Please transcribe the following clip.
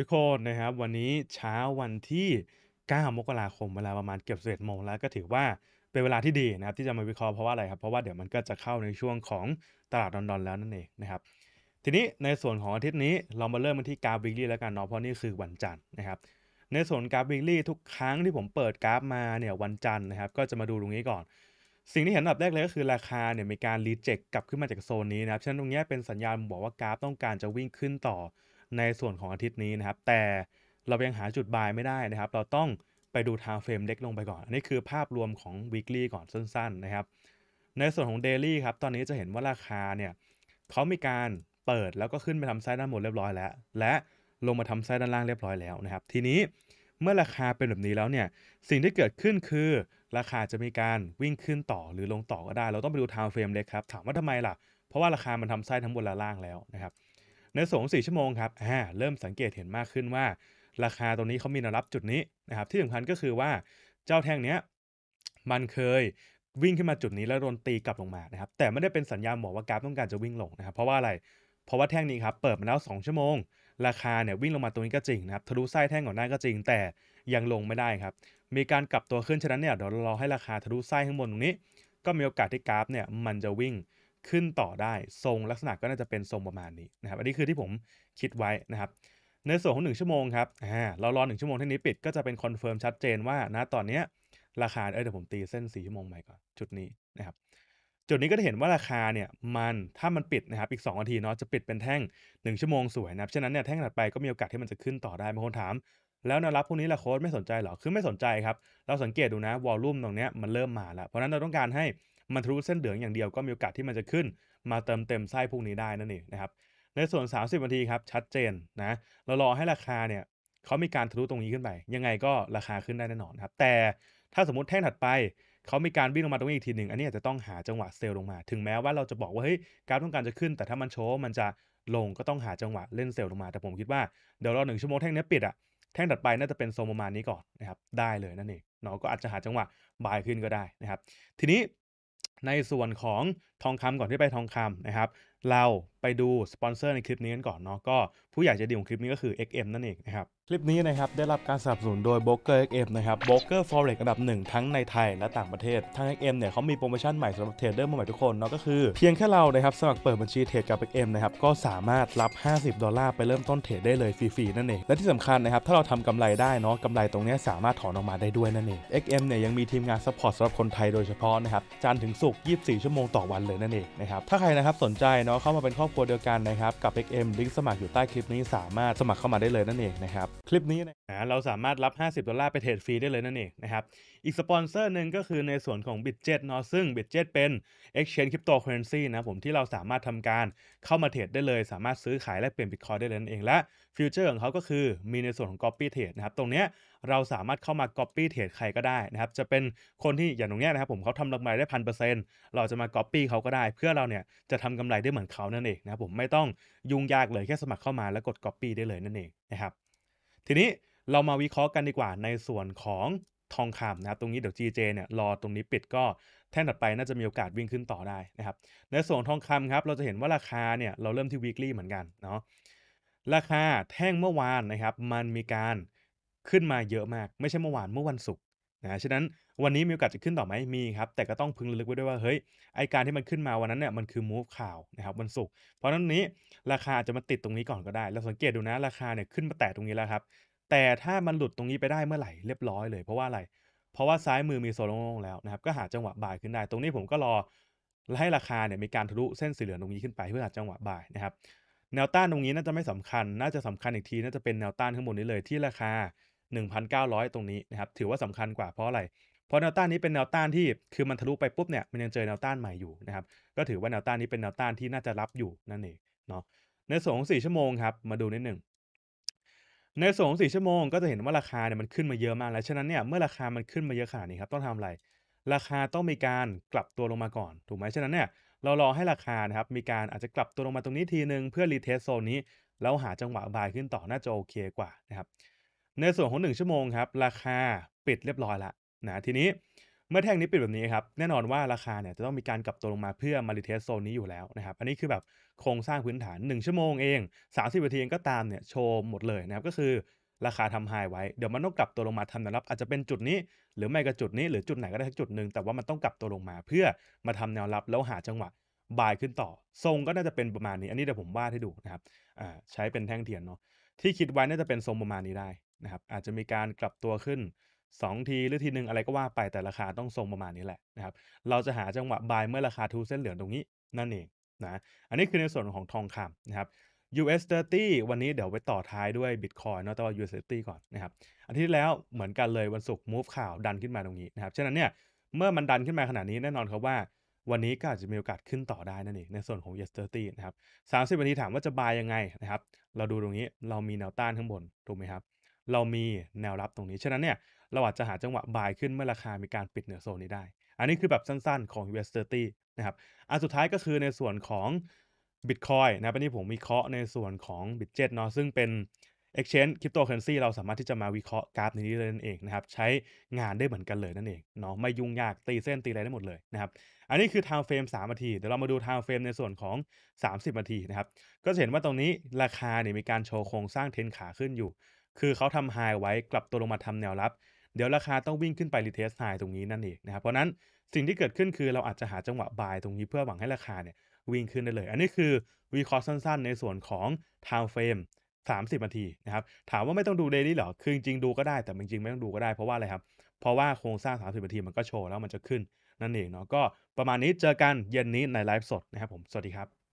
ทุกคนนะครับวันนี้เช้าวันที่ 9 มกราคมเวลาประมาณเกือบ11เ็ดโมงแล้วก็ถือว่าเป็นเวลาที่ดีนะครับที่จะมาวิเคราะห์เพราะว่าอะไรครับเพราะว่าเดี๋ยวมันก็จะเข้าในช่วงของตลาดดอนดอนแล้วนั่นเองนะครับทีนี้ในส่วนของอาทิตย์นี้เรามาเริ่มกันที่กราฟวิกลี่แล้วกันเนาะเพราะนี่คือวันจันทร์นะครับในส่วนกราฟวิกลี่ทุกครั้งที่ผมเปิดกราฟมาเนี่ยวันจันทร์นะครับก็จะมาดูตรงนี้ก่อน สิ่งที่เห็นอันดับแรกเลยก็คือราคาเนี่ยมีการรีเจ็คกลับขึ้นมาจากโซน นี้นะครับฉะนั้นตรงนี้เป็นสัญญาณบอกว่ากราฟต้องการจะวิ่งขึ้นต่อในส่วนของอาทิตย์นี้นะครับ แต่เรายังหาจุดบายไม่ได้นะครับ เราต้องไปดูทา m เฟรมเล็กลงไปก่อน อันนี้คือภาพรวมของ weekly ก่อนสั้นๆนะครับ ในส่วนของ daily ครับตอนนี้จะเห็นว่าราคาเนี่ยเขามีการเปิดแล้วก็ขึ้นไปทำไซด์ด้านบนเรียบร้อยแล้ว และลงมาทำไซด์ด้านล่างเรียบร้อยแล้วนะครับทีนี้เมื่อราคาเป็นแบบนี้แล้วเนี่ยสิ่งที่เกิดขึ้นคือราคาจะมีการวิ่งขึ้นต่อหรือลงต่อก็ได้เราต้องไปดูทา m เฟรมเล็กครับถามว่าทำไมล่ะเพราะว่าราคามันทำไซด์ทั้งบนและล่างแล้วนะครับในสองสี่ชั่วโมงครับอ่าเริ่มสังเกตเห็นมากขึ้นว่า ราคาตรงนี้เขามีแนวรับจุดนี้นะครับที่สำคัญก็คือว่าเจ้าแท่งเนี้ยมันเคยวิ่งขึ้นมาจุดนี้แล้วโดนตีกลับลงมานะครับแต่ไม่ได้เป็นสัญญาณบอกว่ากราฟต้องการจะวิ่งลงนะครับเพราะว่าอะไรเพราะว่าแท่งนี้ครับเปิดมาแล้ว 2 ชั่วโมง ราคาเนี่ยวิ่งลงมาตรงนี้ก็จริงนะครับทะลุไส้แท่งก่อนหน้าก็จริง แต่ยังลงไม่ได้ครับมีการกลับตัวขึ้นฉะนั้นเนี่ยเดี๋ยวรอให้ราคาทะลุไส้ข้างบนตรงนี้ก็มีโอกาสที่กราฟเนี่ยมันจะวิ่งขึ้นต่อได้ทรงลักษณะก็น่าจะเป็นทรงประมาณนี้นะครับอันนี้คือที่ผมคิดไว้นะครับในส่วนของ 1 ชั่วโมงครับอ่าเรารอ 1 ชั่วโมงที่นี้ปิดก็จะเป็นคอนเฟิร์มชัดเจนว่านะตอนเนี้ราคา เออเดี๋ยวผมตีเส้น 4 ชั่วโมงใหม่ก่อนจุดนี้นะครับ จุดนี้ก็จะเห็นว่าราคาเนี่ยมันถ้ามันปิดนะครับอีก2นาทีเนาะจะปิดเป็นแท่ง 1 ชั่วโมงสวยนะครับฉะนั้นเนี่ยแท่งถัดไปก็มีโอกาสที่มันจะขึ้นต่อได้บางคนถาม แล้วแนวรับพวกนี้ละโค้ดไม่สนใจหรอคือไม่สนใจครับเราสังเกตดูนะวอลลุ่มตรงเนี้ยมันเริ่มมาแล้วเพราะนั้นเราต้องการให้มันทะลุเส้นเหลืองอย่างเดียวก็มีโอกาสที่มันจะขึ้นมาเติมเต็มไส้พวกนี้ได้นั่นเองนะครับในส่วน 30 นาทีครับชัดเจนนะเรารอให้ราคาเนี่ยเขามีการทะลุตรงนี้ขึ้นไปยังไงก็ราคาขึ้นได้แน่นอนครับแต่ถ้าสมมติแท่งถัดไปเขามีการวิ่งลงมาตรงนี้อีกทีหนึ่งอันนี้อาจจะต้องหาจังหวะเซลล์ลงมา ถึงแม้ว่าเราจะบอกว่าเฮ้ยกราฟต้องการจะขึ้น แต่ถ้ามันโชว์มันจะลงก็ต้องหาจังหวะเล่นเซลล์ลงมาแต่ผมคิดว่าเดี๋ยวรอหนึ่งชั่วโมงแท่งนี้ปิดอะแท่งถัดไปน่าจะเป็นโซนประมาณนี้ก่อนนะครับได้เลยนั่นเองเนาะก็อาจจะหาจังหวะบายขึ้นก็ได้นะครับทีนี้ในส่วนของทองคำก่อนที่ไปทองคำนะครับ เราไปดูสปอนเซอร์ในคลิปนี้กันก่อนเนาะก็ผู้ใหญ่จะดีของคลิปนี้ก็คือ XM นั่นเองนะครับ คลิปนี้นะครับ ได้รับการสนับสนุนโดยบรกเกอร์ XM นะครับบกเกอร์ Forex อันดับหนึ่งทั้งในไทยและต่างประเทศทาง XM เนี่ยเขามีโปรโมชั่นใหม่สำหรับเทรดเดอร์มใหม่ทุกคนเนาะก็คือเพียงแค่เรานะครับสมัครเปิดบัญชีเทรดกับ XM นะครับก็สามารถรับ 50 ดอลลาร์ไปเริ่มต้นเทรดได้เลยฟรีๆนั่นเองและที่สำคัญนะครับถ้าเราทำกำไรได้เนาะกำไรตรงนี้สามารถถอนออกมาได้ด้วยนั่นเอง XM เนี่ยยังมีทีมงานซัพพอร์ตสำหรับคนไทยโดยเฉพาะนะครับจันถึงศุกร์24 ชั่วโมงต่อวันเลยนั่นเองนะครับถ้าใครนะครับสนใจเนาะเข้ามาเป็นครอบครัวเดียวกันนะครับกับ XM ลิงก์สมัครอยู่ใต้คลิปนี้สามารถสมัครเข้ามาได้เลยนั่นเองนะครับคลิปนี้นะเราสามารถรับ 50 ดอลลาร์ไปเทรดฟรีได้เลยนั่นเองนะครับอีกสปอนเซอร์หนึ่งก็คือในส่วนของ Bitget เนาะซึ่ง b i t จ e t เป็น Exchange Cryptocurrency นะผมที่เราสามารถทำการเข้ามาเทรดได้เลย สามารถซื้อขายและเปลี่ยนบิตคอยได้เลยนั่นเองและฟิวเจอร์ของเขาก็คือมีในส่วนของ Copy Trade นะครับตรงเนี้ยเราสามารถเข้ามา Copy เทรดใครก็ได้นะครับ จะเป็นคนที่อย่างตรงนี้นะครับผมเขาทำกำไรได้พันเปอร์เซ็นต์เราจะมา Copy เขาก็ได้ เพื่อเราเนี่ยจะทำกำไรได้เหมือนเขานั่นเองนะครับผมไม่ต้องยุ่งยากเลยแค่สมัครเข้ามา แล้วกด Copy ได้เลยนั่นเองนะครับทีนี้เรามาวิเคราะห์กันดีกว่าในส่วนของทองคำนะครับตรงนี้เดี๋ยว GJ เนี่ยรอตรงนี้ปิดก็แท่นถัดไปน่าจะมีโอกาสวิ่งขึ้นต่อได้นะครับในส่วนทองคำครับเราจะเห็นว่าราคาเนี่ยเราเริ่มที่ weekly เหมือนกันเนาะราคาแท่งเมื่อวานนะครับ มันมีการขึ้นมาเยอะมากไม่ใช่เมื่อวานเมื่อวันศุกร์นะฉะนั้นวันนี้มีโอกาสจะขึ้นต่อไหมมีครับแต่ก็ต้องพึงระลึกไว้ด้วยว่าเฮ้ยไอการที่มันขึ้นมาวันนั้นเนี่ยมันคือมูฟข่าวนะครับวันศุกร์เพราะนั้นนี้ราคาจะมาติดตรงนี้ก่อนก็ได้เราสังเกตดูนะราคาเนี่ยขึ้นมาแตะตรงนี้แล้วครับแต่ถ้ามันหลุดตรงนี้ไปได้เมื่อไหร่เรียบร้อยเลย เพราะว่าอะไร เพราะว่าซ้ายมือมีโซนลงแล้วนะครับก็หาจังหวะบ่ายขึ้นได้ ตรงนี้ผมก็รอให้ราคาเนี่ยมีการทะลุเส้นสีเหลืองตรงนี้ขึ้นไป เพื่อหาจังหวะบ่ายนะครับแนวต้านตรงนี้น่าจะไม่สำคัญน่าจะสำคัญอีกทีน่าจะเป็นแนวต้านข้างบนนี้เลยที่ราคา1,900 ตรงนี้นะครับถือว่าสำคัญกว่าเพราะอะไร เพราะแนวต้านนี้เป็นแนวต้านที่คือมันทะลุไปปุ๊บเนี่ยมันยังเจอแนวต้านใหม่อยู่นะครับก็ถือว่าแนวต้านนี้เป็นแนวต้านที่น่าจะรับอยู่นั่นเองเนาะในส่วนของชั่วโมงครับมาดูนิดหนึ่งในส่วนของชั่วโมงก็จะเห็นว่าราคาเนี่ยมันขึ้นมาเยอะมากแล้วฉะนั้นเนี่ยเมื่อราคามันขึ้นมาเยอะขนาดนี้ครับต้องทำอะไร ราคาต้องมีการกลับตัวลงมาก่อน ถูกไหมฉะนั้นเนี่ยเรารอให้ราคานะครับมีการอาจจะกลับตัวลงมาตรงนี้ทีหนึ่งเพื่อรีเทสโซนนี้แล้วหาจังหวะบายขึ้นต่อน่าจะโอเคกว่านะครับในส่วนของ 1 ชั่วโมงครับ ราคาปิดเรียบร้อยละนะทีนี้เมื่อแท่งนี้ปิดแบบนี้ครับ แน่นอนว่าราคาเนี่ยจะต้องมีการกลับตัวลงมาเพื่อมาริเทสโซนนี้อยู่แล้วนะครับอันนี้คือแบบโครงสร้างพื้นฐาน 1 ชั่วโมงเอง 30นาทีก็ตามเนี่ยโชว์หมดเลยนะครับก็คือราคาทำไฮไว้ เดี๋ยวมันต้องกลับตัวลงมาทำแนวรับ อาจจะเป็นจุดนี้หรือไม่ก็จุดนี้หรือจุดไหนก็ได้จุดหนึ่งแต่ว่ามันต้องกลับตัวลงมาเพื่อมาทำแนวรับแล้วหาจังหวะ บายขึ้นต่อทรงก็น่าจะเป็นประมาณนี้ อันนี้เดี๋ยวผมวาดให้ดูนะครับใช้เป็นแท่งเทียนเนาะที่คิดไว้น่าจะเป็นทรงประมาณนี้ได้นะครับอาจจะมีการกลับตัวขึ้น 2ทีหรือทีหนึ่งอะไรก็ว่าไปแต่ราคาต้องทรงประมาณนี้แหละนะครับเราจะหาจังหวะบายเมื่อราคาทูเส้นเหลืองตรงนี้นั่นเองนะอันนี้คือในส่วนของทองคำนะครับ US 30วันนี้เดี๋ยวไปต่อท้ายด้วย Bitcoin เนาะแต่ว่า US 30ก่อนนะครับอันที่แล้วเหมือนกันเลยวันศุกร์ move ข่าวดันขึ้นมาตรงนี้นะครับฉะนั้นเนี่ยเมื่อมันดันขึ้นมาขนาดนี้แน่นอนครับว่าวันนี้ก็อาจจะมีโอกาสขึ้นต่อได้นั่นเองในส่วนของ yes t e r a y นะครับ30 วันนี้ถามว่าจะบายยังไงนะครับ เราดูตรงนี้ เรามีแนวต้านข้างบนถูกไหมครับ เรามีแนวรับตรงนี้ ฉะนั้นเนี่ยเราอาจจะหาจังหวะบายขึ้นเมื่อราคามีการปิดเหนือโซนนี้ได้ อันนี้คือแบบสั้นๆของ y e s a y นะครับอันสุดท้ายก็คือในส่วนของ Bitcoin นะคอันนี้ผมมีเคราะห์ในส่วนของ b i t เจ็ตเนาะซึ่งเป็น Exchange คริปโตเคอเรนซีเราสามารถที่จะมาวิเคราะห์กราฟในนี้ได้นั่นเองนะครับ ใช้งานได้เหมือนกันเลยนั่นเองเนาะไม่ยุ่งยากตีเส้นตีอะไรได้หมดเลยนะครับ อันนี้คือ time frame 3นาที เดี๋ยวเรามาดู time frame ในส่วนของ 30นาทีนะครับ ก็จะเห็นว่าตรงนี้ราคาเนี่ยมีการโชว์โครงสร้างเทนขาขึ้นอยู่ คือเขาทำ high ไว้กลับตัวลงมาทำแนวรับ เดี๋ยวราคาต้องวิ่งขึ้นไปรีเทสไฮตรงนี้นั่นเองนะครับเพราะนั้นสิ่งที่เกิดขึ้นคือเราอาจจะหาจังหวะบายตรงนี้เพื่อหวังให้ราคาเนี่ยวิ่งขึ้นได้เลย อันนี้คือวิเคราะห์สั้นๆ ในส่วนของ time frame 30นาทีนะครับ ถามว่าไม่ต้องดูเดลี่หรอ คือจริงดูก็ได้แต่จริงๆไม่ต้องดูก็ได้เพราะว่าอะไรครับ เพราะว่าโครงสร้าง 30นาทีมันก็โชว์แล้วมันจะขึ้น นั่นเองเนาะก็ประมาณนี้เจอกันเย็นนี้ในไลฟ์สดนะครับผม สวัสดีครับ